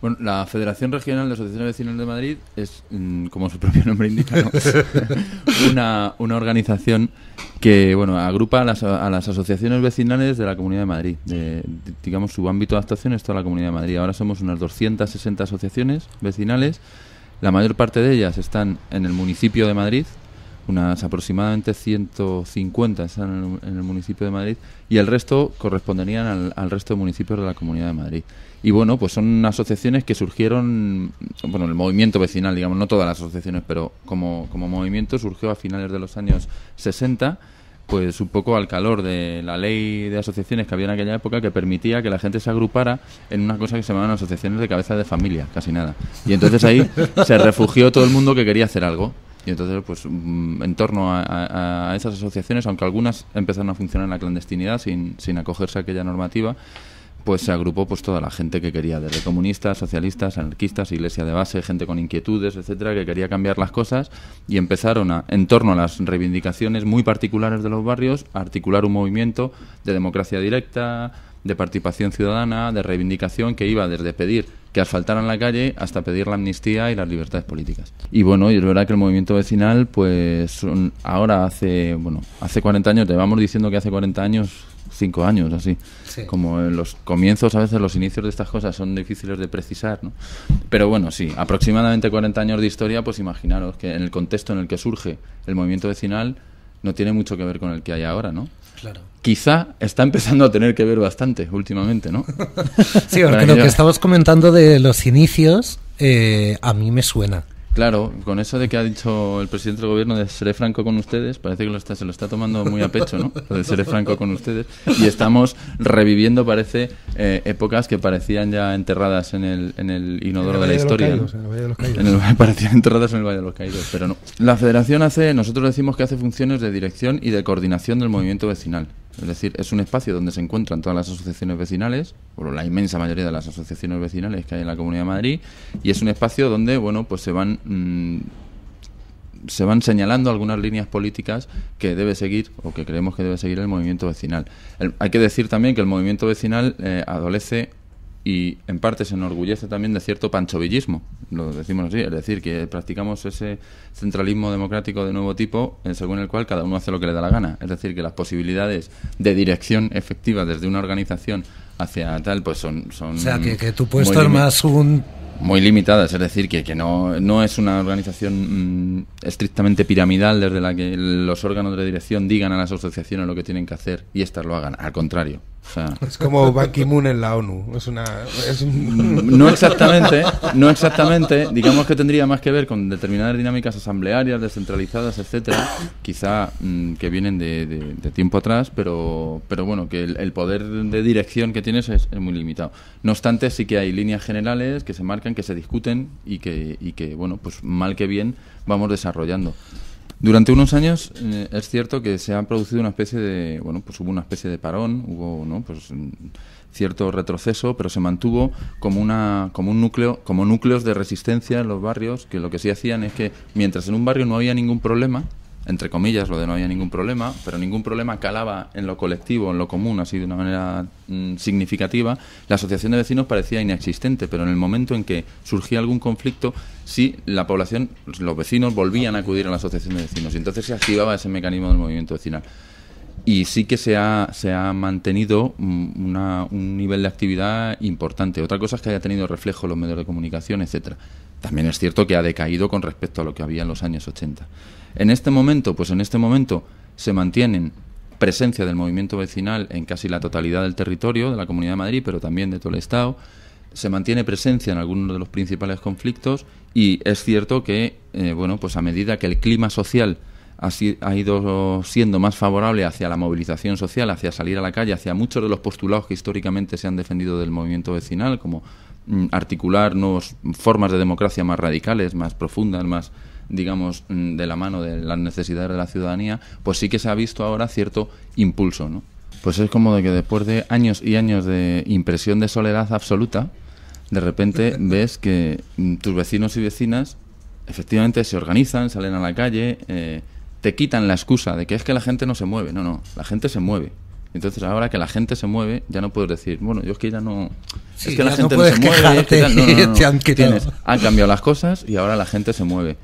Bueno, la Federación Regional de Asociaciones Vecinales de Madrid es, mm, como su propio nombre indica, una, organización que bueno agrupa a las, a las, asociaciones vecinales de la Comunidad de Madrid. digamos, su ámbito de actuación es toda la Comunidad de Madrid. Ahora somos unas 260 asociaciones vecinales. La mayor parte de ellas están en el municipio de Madrid, unas aproximadamente 150 en el, municipio de Madrid y el resto corresponderían al, al, resto de municipios de la Comunidad de Madrid. Y bueno, pues son asociaciones que surgieron, bueno, el movimiento vecinal, digamos, no todas las asociaciones, pero como, como movimiento surgió a finales de los años 60 pues un poco al calor de la ley de asociaciones que había en aquella época que permitía que la gente se agrupara en una cosa que se llamaban asociaciones de cabeza de familia, casi nada. Y entonces ahí se refugió todo el mundo que quería hacer algo. Y entonces, pues mm, en torno a, esas asociaciones, aunque algunas empezaron a funcionar en la clandestinidad sin, sin acogerse a aquella normativa, pues se agrupó pues toda la gente que quería, desde comunistas, socialistas, anarquistas, iglesia de base, gente con inquietudes, etcétera, que quería cambiar las cosas y empezaron a, en torno a las reivindicaciones muy particulares de los barrios, a articular un movimiento de democracia directa, de participación ciudadana, de reivindicación, que iba desde pedir que asfaltaran la calle hasta pedir la amnistía y las libertades políticas. Y bueno, y es verdad que el movimiento vecinal, pues ahora hace, bueno, hace 40 años, te vamos diciendo que hace 40 años, 5 años, así. Como los comienzos, a veces los inicios de estas cosas son difíciles de precisar, ¿no? Pero bueno, sí, aproximadamente 40 años de historia, pues imaginaros que en el contexto en el que surge el movimiento vecinal no tiene mucho que ver con el que hay ahora, ¿no? Quizá está empezando a tener que ver bastante últimamente, ¿no? sí, porque lo que estamos comentando de los inicios eh, a mí me suena. Claro, con eso de que ha dicho el presidente del gobierno de seré franco con ustedes, parece que se lo está tomando muy a pecho, ¿no? Lo de seré franco con ustedes. Y estamos reviviendo, parece, eh, épocas que parecían ya enterradas en el, en el inodoro de la historia. Caídos, En el Valle de los Caídos. parecían enterradas en el Valle de los Caídos, pero no. La federación hace, nosotros decimos que hace funciones de dirección y de coordinación del movimiento vecinal. Es decir, es un espacio donde se encuentran todas las asociaciones vecinales, o la inmensa mayoría de las asociaciones vecinales que hay en la Comunidad de Madrid, y es un espacio donde, bueno, pues se van... Mm, se van señalando algunas líneas políticas que debe seguir o que creemos que debe seguir el movimiento vecinal. hay que decir también que el movimiento vecinal eh, adolece y en parte se enorgullece también de cierto panchovillismo, lo decimos así, es decir, que practicamos ese centralismo democrático de nuevo tipo en eh, según el cual cada uno hace lo que le da la gana, es decir, que las posibilidades de dirección efectiva desde una organización hacia tal pues son... que, tú un muy limitadas, es decir, que, que no, no es una organización mm, estrictamente piramidal desde la que los órganos de dirección digan a las asociaciones lo que tienen que hacer y éstas lo hagan. Al contrario, es como Ban moon en la ONU. Es una, No exactamente, no exactamente. Digamos que tendría más que ver con determinadas dinámicas asamblearias, descentralizadas, etcétera, quizá mm, que vienen de, tiempo atrás, pero, pero bueno, que el, poder de dirección que tienes es, es, muy limitado. No obstante, sí que hay líneas generales que se marcan, que se discuten y que, y que bueno, pues mal que bien vamos desarrollando. Durante unos años eh, es cierto que se ha producido una especie de, bueno, pues hubo una especie de parón, hubo, ¿no? Pues mm, cierto retroceso, pero se mantuvo como una como un núcleo, como núcleos de resistencia en los barrios, que lo que sí hacían es que mientras en un barrio no había ningún problema, entre comillas, lo de no había ningún problema, pero ningún problema calaba en lo colectivo, en lo común, así de una manera mm, significativa. La asociación de vecinos parecía inexistente, pero en el momento en que surgía algún conflicto, sí, la población, los vecinos volvían a acudir a la asociación de vecinos y entonces se activaba ese mecanismo del movimiento vecinal. Y sí que se ha, se ha mantenido mm, un nivel de actividad importante. Otra cosa es que haya tenido reflejo en los medios de comunicación, etcétera. También es cierto que ha decaído con respecto a lo que había en los años 80. En este momento, pues en este momento se mantiene presencia del movimiento vecinal en casi la totalidad del territorio de la Comunidad de Madrid, pero también de todo el Estado. Se mantiene presencia en algunos de los principales conflictos y es cierto que, eh, bueno, pues a medida que el clima social ha, ha ido siendo más favorable hacia la movilización social, hacia salir a la calle, hacia muchos de los postulados que históricamente se han defendido del movimiento vecinal, como mm, articular nuevas formas de democracia más radicales, más profundas, más digamos, mm, de la mano de las necesidades de la ciudadanía, pues sí que se ha visto ahora cierto impulso, ¿no? Pues es como de que después de años y años de impresión de soledad absoluta, de repente ves que mm, tus vecinos y vecinas efectivamente se organizan, salen a la calle, eh, te quitan la excusa de que es que la gente no se mueve. No, no, la gente se mueve. Entonces ahora que la gente se mueve, ya no puedes decir, bueno, yo es que ya no... es que la gente no, se mueve. no, te han Tienes, han cambiado las cosas y ahora la gente se mueve.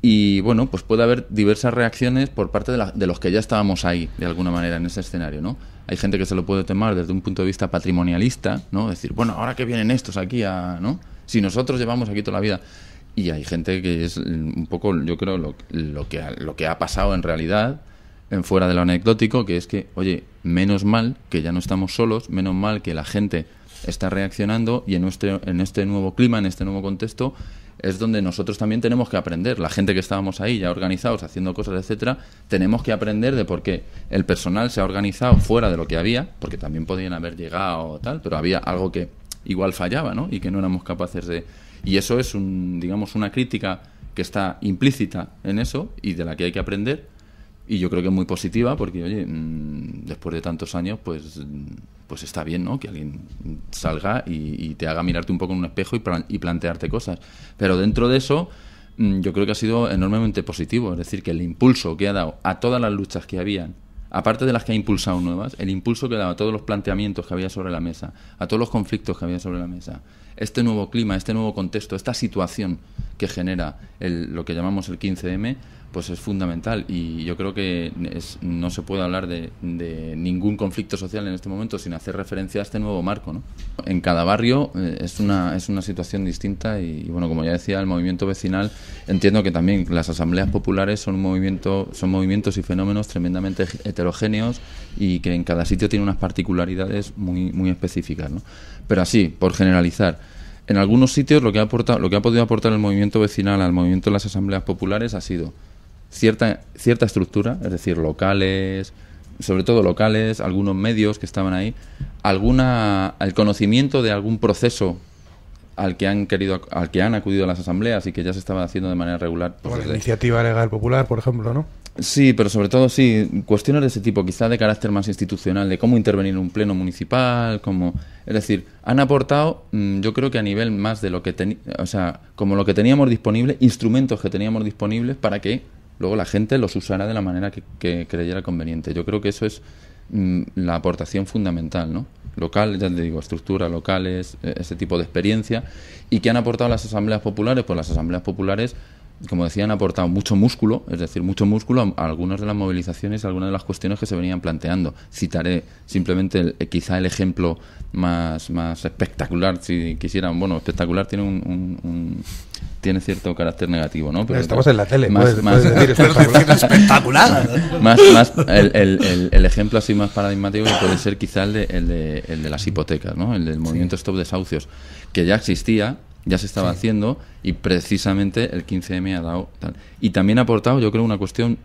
Y bueno, pues puede haber diversas reacciones por parte de, los que ya estábamos ahí, de alguna manera, en ese escenario, ¿no? Hay gente que se lo puede temar desde un punto de vista patrimonialista, ¿no? Decir, bueno, ahora que vienen estos aquí a... ¿no? Si nosotros llevamos aquí toda la vida... Y hay gente que es un poco, yo creo, lo, que, lo que ha pasado en realidad, en fuera de lo anecdótico, que es que, oye, menos mal que ya no estamos solos, menos mal que la gente está reaccionando y en, este, en este nuevo clima, en este nuevo contexto, es donde nosotros también tenemos que aprender. La gente que estábamos ahí ya organizados, haciendo cosas, etcétera, tenemos que aprender de por qué el personal se ha organizado fuera de lo que había, porque también podían haber llegado tal, pero había algo que igual fallaba, ¿no? Y que no éramos capaces de y eso es, un, digamos, una crítica que está implícita en eso y de la que hay que aprender. Y yo creo que es muy positiva porque, oye, mm, después de tantos años, pues, mm, pues está bien, ¿no? Que alguien salga y, te haga mirarte un poco en un espejo y, y plantearte cosas. Pero dentro de eso, mm, yo creo que ha sido enormemente positivo. Es decir, que el impulso que ha dado a todas las luchas que habían aparte de las que ha impulsado nuevas, el impulso que daba a todos los planteamientos que había sobre la mesa, a todos los conflictos que había sobre la mesa, este nuevo clima, este nuevo contexto, esta situación que genera lo que llamamos el 15M, pues es fundamental y yo creo que no se puede hablar de, ningún conflicto social en este momento sin hacer referencia a este nuevo marco. ¿no? En cada barrio eh, es, una, es una situación distinta y, bueno, como ya decía, el movimiento vecinal entiendo que también las asambleas populares son, un movimiento, son movimientos y fenómenos tremendamente heterogéneos y que en cada sitio tiene unas particularidades muy, muy específicas. ¿no? Pero así, por generalizar, en algunos sitios lo que, ha aportado, lo que ha podido aportar el movimiento vecinal al movimiento de las asambleas populares ha sido cierta, cierta estructura, es decir, locales, sobre todo locales, algunos medios que estaban ahí, alguna, el conocimiento de algún proceso al que han querido al que han acudido a las asambleas y que ya se estaba haciendo de manera regular. por pues, la iniciativa legal popular, por ejemplo, ¿no? Sí, pero sobre todo sí, cuestiones de ese tipo, quizá de carácter más institucional, de cómo intervenir en un pleno municipal, como es decir, han aportado, mm, yo creo que a nivel más de lo que tenía, o sea, como lo que teníamos disponible, instrumentos que teníamos disponibles para que luego la gente los usará de la manera que, creyera conveniente. Yo creo que eso es mm, la aportación fundamental, ¿no? Local, ya te digo, estructura, locales, e, ese tipo de experiencia. ¿Y qué han aportado las asambleas populares? Pues las asambleas populares, como decía, han aportado mucho músculo, es decir, mucho músculo a algunas de las movilizaciones, a algunas de las cuestiones que se venían planteando. Citaré simplemente eh, quizá el ejemplo más, más espectacular, si quisieran. Bueno, espectacular tiene un tiene cierto carácter negativo, ¿no? Pero Estamos en la tele, más, espectacular. el, ejemplo así más paradigmático puede ser quizá el de, las hipotecas, El del movimiento Stop Desahucios, que ya existía, ya se estaba haciendo y precisamente el 15M ha dado tal. Y también ha aportado, yo creo, una cuestión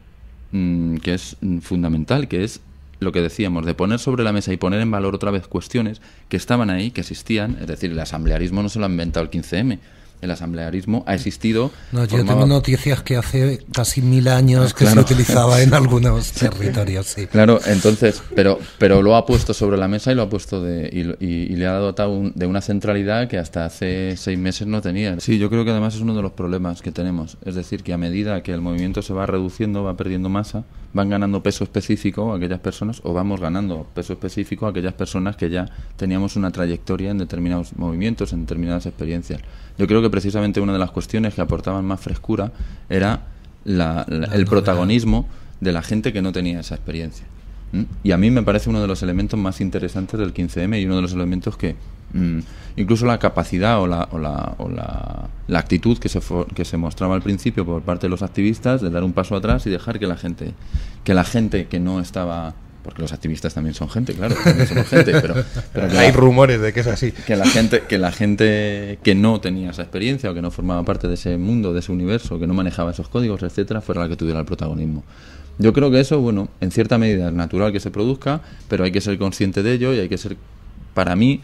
mm, que es mm, fundamental, que es lo que decíamos, de poner sobre la mesa y poner en valor otra vez cuestiones que estaban ahí, que existían, es decir, el asamblearismo no se lo ha inventado el 15M, el asamblearismo ha existido. yo tengo noticias que hace casi mil años que se utilizaba en algunos territorios, Claro, entonces, pero, pero lo ha puesto sobre la mesa y lo ha puesto de, y, le ha dado de una centralidad que hasta hace seis meses no tenía. Sí, yo creo que además es uno de los problemas que tenemos. Es decir, que a medida que el movimiento se va reduciendo, va perdiendo masa, van ganando peso específico aquellas personas o vamos ganando peso específico aquellas personas que ya teníamos una trayectoria en determinados movimientos, en determinadas experiencias. Yo creo que precisamente una de las cuestiones que aportaban más frescura era el protagonismo de la gente que no tenía esa experiencia. Y a mí me parece uno de los elementos más interesantes del 15M y uno de los elementos que mm, incluso la capacidad o la, o la, actitud que se, que se mostraba al principio por parte de los activistas de dar un paso atrás y dejar que la gente que, la gente que no estaba porque los activistas también son gente, claro, también somos gente, pero, hay rumores de que es así. Que la gente, que la gente que no tenía esa experiencia o que no formaba parte de ese mundo, de ese universo, que no manejaba esos códigos, etcétera, fuera la que tuviera el protagonismo. Yo creo que eso, bueno, en cierta medida es natural que se produzca, pero hay que ser consciente de ello y hay que ser, para mí,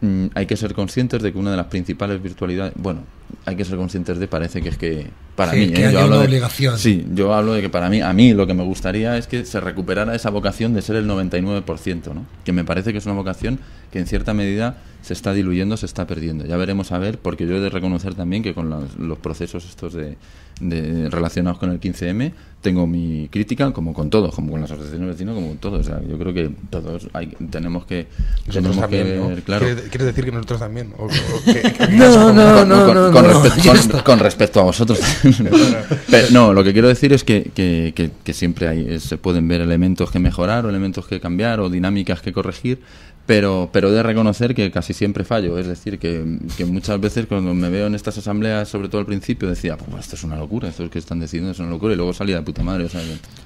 Mm, hay que ser conscientes de que una de las principales virtualidades, bueno, hay que ser conscientes de, parece que es que para mí, ¿eh? yo hablo de, Sí, yo hablo de que para mí, a mí lo que me gustaría es que se recuperara esa vocación de ser el 99%, ¿no? Que me parece que es una vocación que en cierta medida se está diluyendo, se está perdiendo. Ya veremos a ver, porque yo he de reconocer también que con los procesos estos de relacionados con el 15M, tengo mi crítica, como con todos, como con las asociaciones vecinas, como con todos. yo creo que todos tenemos que. claro. ¿Quieres, decir que nosotros también? no, no, no, con, respecto, a vosotros. no, lo que quiero decir es que, siempre se pueden ver elementos que mejorar o elementos que cambiar o dinámicas que corregir pero, pero de reconocer que casi siempre fallo. Es decir, que, muchas veces cuando me veo en estas asambleas, sobre todo al principio, decía, pues esto es una locura, esto es que están decidiendo es una locura, y luego salía de puta madre. O sea,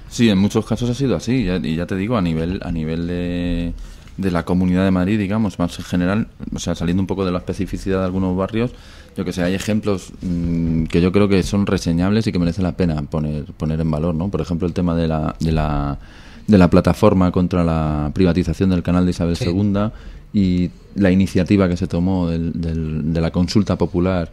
Sí, en muchos casos ha sido así, y ya te digo, a nivel, a nivel de, de la comunidad de Madrid, digamos, más en general, o sea, saliendo un poco de la especificidad de algunos barrios, yo que sé, hay ejemplos mm, que yo creo que son reseñables y que merece la pena poner, poner en valor, ¿no? Por ejemplo, el tema de de la de la plataforma contra la privatización del canal de Isabel segunda II y la iniciativa que se tomó de la consulta popular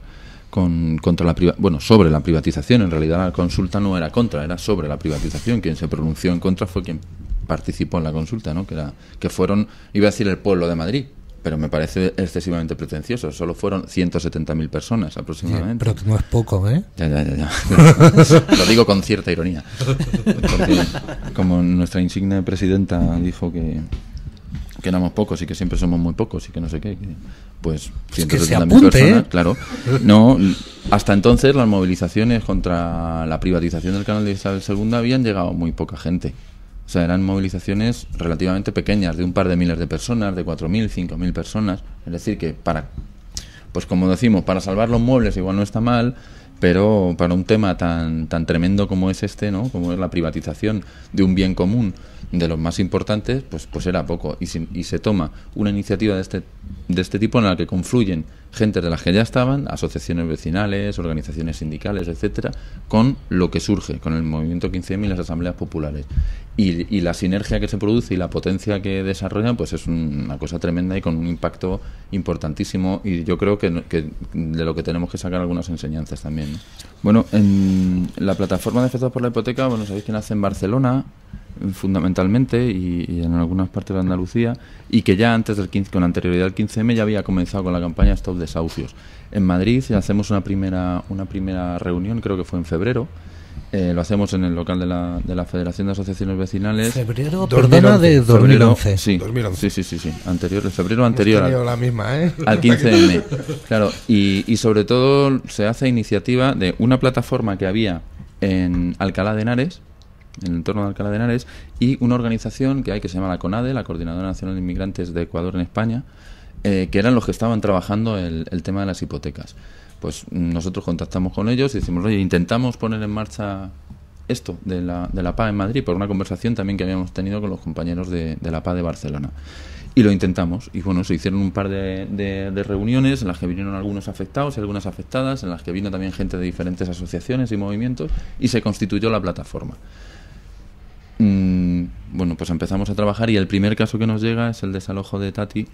con, contra la bueno sobre la privatización en realidad la consulta no era contra era sobre la privatización quien se pronunció en contra fue quien participó en la consulta no que era que fueron iba a decir el pueblo de Madrid pero me parece excesivamente pretencioso. Solo fueron 170.000 personas aproximadamente. pero no es poco, ¿eh? Ya, ya, ya. Lo digo con cierta ironía. como nuestra insignia presidenta dijo que, éramos pocos y que siempre somos muy pocos y que no sé qué, pues 170.000 ¿eh? personas, claro. No, hasta entonces las movilizaciones contra la privatización del canal de Isabel II habían llegado muy poca gente. O sea, eran movilizaciones relativamente pequeñas, de un par de miles de personas, de 4.000, 5.000 personas. Es decir, que para, pues como decimos, para salvar los muebles igual no está mal, pero para un tema tan, tan tremendo como es este, ¿no? Como es la privatización de un bien común de los más importantes, pues, pues era poco. Y, si, y se toma una iniciativa de este, de este tipo en la que confluyen Gente de las que ya estaban, asociaciones vecinales, organizaciones sindicales, etcétera, con lo que surge, con el movimiento 15M y las asambleas populares. Y, la sinergia que se produce y la potencia que desarrollan, pues es una cosa tremenda y con un impacto importantísimo. Y yo creo que, de lo que tenemos que sacar algunas enseñanzas también. Bueno, en la plataforma de por la Hipoteca, bueno, sabéis que nace en Barcelona fundamentalmente y, en algunas partes de Andalucía y que ya antes del 15, con anterioridad al 15M ya había comenzado con la campaña Stop Desahucios. En Madrid hacemos una primera, una primera reunión, creo que fue en febrero, eh, lo hacemos en el local de la, Federación de Asociaciones Vecinales. Febrero, de 2011. sí, Sí, sí, sí, anterior, febrero anterior. Al, la misma, ¿eh? al 15M. claro, y, y sobre todo se hace iniciativa de una plataforma que había en Alcalá de Henares, en el entorno de Alcalá de Henares, y una organización que hay que se llama la CONADE, la Coordinadora Nacional de Inmigrantes de Ecuador en España, eh, que eran los que estaban trabajando el, tema de las hipotecas. Pues nosotros contactamos con ellos y decimos, oye, intentamos poner en marcha esto de la, de la PA en Madrid por una conversación también que habíamos tenido con los compañeros de, la PA de Barcelona. Y lo intentamos. Y bueno, se hicieron un par de, reuniones en las que vinieron algunos afectados y algunas afectadas, en las que vino también gente de diferentes asociaciones y movimientos, y se constituyó la plataforma. Mm, bueno, pues empezamos a trabajar y el primer caso que nos llega es el desalojo de Tati.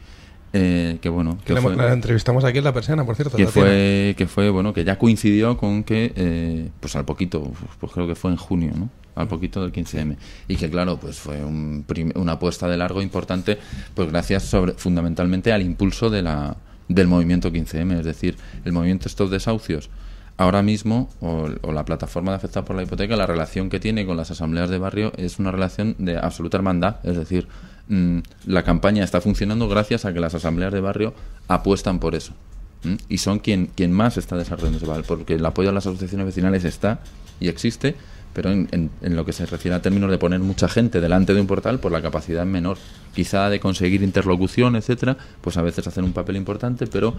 Eh, que bueno que, la entrevistamos aquí en la persiana por cierto que que fue bueno que ya coincidió con que eh, pues al poquito pues creo que fue en junio no al poquito del 15M. Y que, claro, pues fue una apuesta de largo importante, pues gracias sobre, fundamentalmente al impulso del movimiento 15M. Es decir, el movimiento estos Desahucios ahora mismo, o, la plataforma de afectados por la hipoteca, la relación que tiene con las asambleas de barrio es una relación de absoluta hermandad. Es decir, mm, la campaña está funcionando gracias a que las asambleas de barrio apuestan por eso. Y son quien, quien más está desarrollando ese porque el apoyo a las asociaciones vecinales está y existe pero en, lo que se refiere a términos de poner mucha gente delante de un portal, por pues la capacidad menor. Quizá de conseguir interlocución, etcétera, pues a veces hacen un papel importante, pero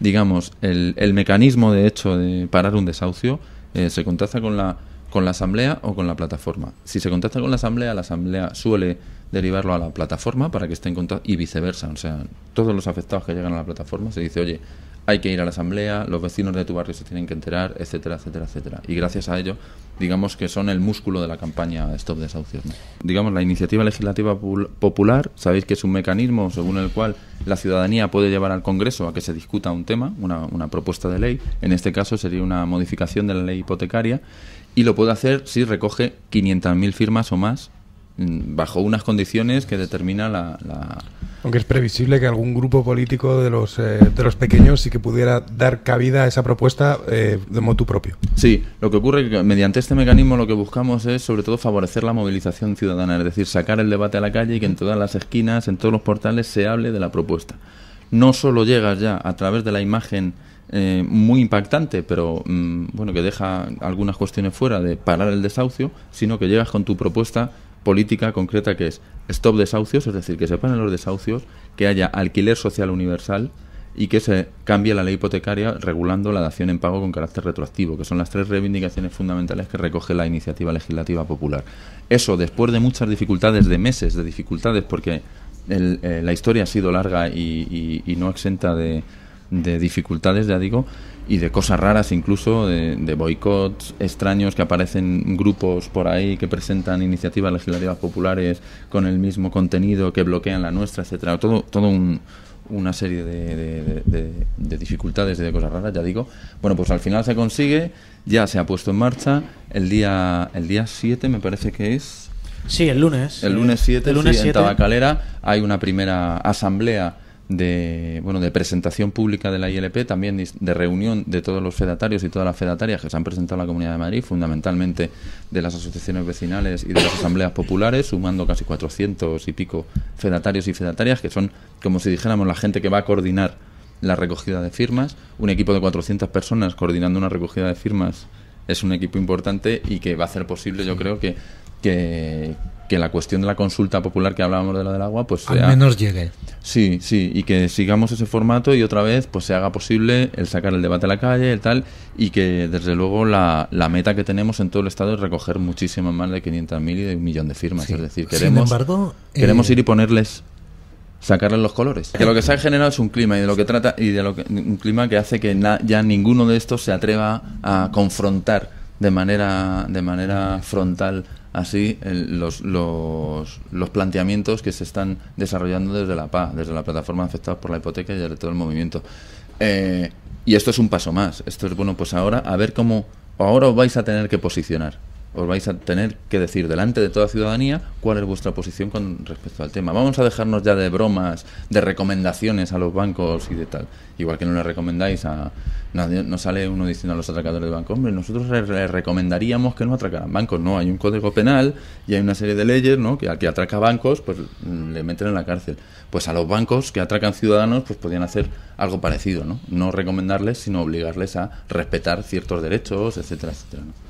digamos, el, el mecanismo de hecho de parar un desahucio eh, se contacta con la, con la asamblea o con la plataforma. Si se contacta con la asamblea, la asamblea suele derivarlo a la plataforma para que esté en contacto y viceversa. O sea, todos los afectados que llegan a la plataforma se dice, oye, hay que ir a la asamblea, los vecinos de tu barrio se tienen que enterar, etcétera, etcétera, etcétera. Y gracias a ello, digamos que son el músculo de la campaña Stop Desahucios. Digamos, la iniciativa legislativa popular, sabéis que es un mecanismo según el cual la ciudadanía puede llevar al Congreso a que se discuta un tema, una, una propuesta de ley, en este caso sería una modificación de la ley hipotecaria, y lo puede hacer si recoge 500.000 firmas o más Mm, bajo unas condiciones que determina la, aunque es previsible que algún grupo político de los eh, de los pequeños sí que pudiera dar cabida a esa propuesta eh, de motu propio. Sí, lo que ocurre es que mediante este mecanismo lo que buscamos es sobre todo favorecer la movilización ciudadana, es decir, sacar el debate a la calle y que en todas las esquinas, en todos los portales se hable de la propuesta. No solo llegas ya a través de la imagen eh, muy impactante, pero mm, bueno, que deja algunas cuestiones fuera de parar el desahucio, sino que llegas con tu propuesta política concreta que es stop desahucios, es decir, que se paren los desahucios, que haya alquiler social universal y que se cambie la ley hipotecaria regulando la dación en pago con carácter retroactivo, que son las tres reivindicaciones fundamentales que recoge la iniciativa legislativa popular. Eso, después de muchas dificultades, de meses de dificultades, porque eh, la historia ha sido larga y, no exenta de, de dificultades, ya digo, y de cosas raras incluso, de, boicots extraños que aparecen grupos por ahí que presentan iniciativas legislativas populares con el mismo contenido que bloquean la nuestra, etcétera. Todo, todo una serie de, dificultades y de cosas raras, ya digo. Bueno, pues al final se consigue, ya se ha puesto en marcha el día el día 7 me parece que es. Sí, el lunes. El lunes 7, el lunes 7. en Tabacalera hay una primera asamblea de, bueno, de presentación pública de la ILP, también de reunión de todos los fedatarios y todas las fedatarias que se han presentado en la Comunidad de Madrid, fundamentalmente de las asociaciones vecinales y de las asambleas populares, sumando casi 400 y pico fedatarios y fedatarias, que son, como si dijéramos, la gente que va a coordinar la recogida de firmas. Un equipo de 400 personas coordinando una recogida de firmas es un equipo importante y que va a hacer posible, yo creo, que, que, que la cuestión de la consulta popular que hablábamos de la del agua, pues... Al menos llegue. Sí, sí, y que sigamos ese formato y otra vez pues se haga posible el sacar el debate a la calle, el tal, y que desde luego la, la meta que tenemos en todo el Estado es recoger muchísimas más de 500.000 y de un millón de firmas. Es decir, queremos, queremos eh, ir y ponerles sacarles los colores. Que lo que se ha generado es un clima y de lo que trata y de lo que, un clima que hace que ya ninguno de estos se atreva a confrontar de manera de manera frontal así los, los, planteamientos que se están desarrollando desde la PA, desde la plataforma afectada por la hipoteca y desde todo el movimiento. Eh, y esto es un paso más. Esto es, bueno, pues ahora a ver cómo, ahora os vais a tener que posicionar os vais a tener que decir delante de toda ciudadanía cuál es vuestra posición con respecto al tema. Vamos a dejarnos ya de bromas, de recomendaciones a los bancos y de tal. Igual que no le recomendáis a... No, no sale uno diciendo a los atracadores de bancos, hombre, nosotros les recomendaríamos que no atracaran bancos. No, hay un código penal y hay una serie de leyes, ¿no? Que al que atraca bancos, pues le meten en la cárcel. Pues a los bancos que atracan ciudadanos, pues podrían hacer algo parecido, ¿no? No recomendarles, sino obligarles a respetar ciertos derechos, etcétera, etcétera. ¿no?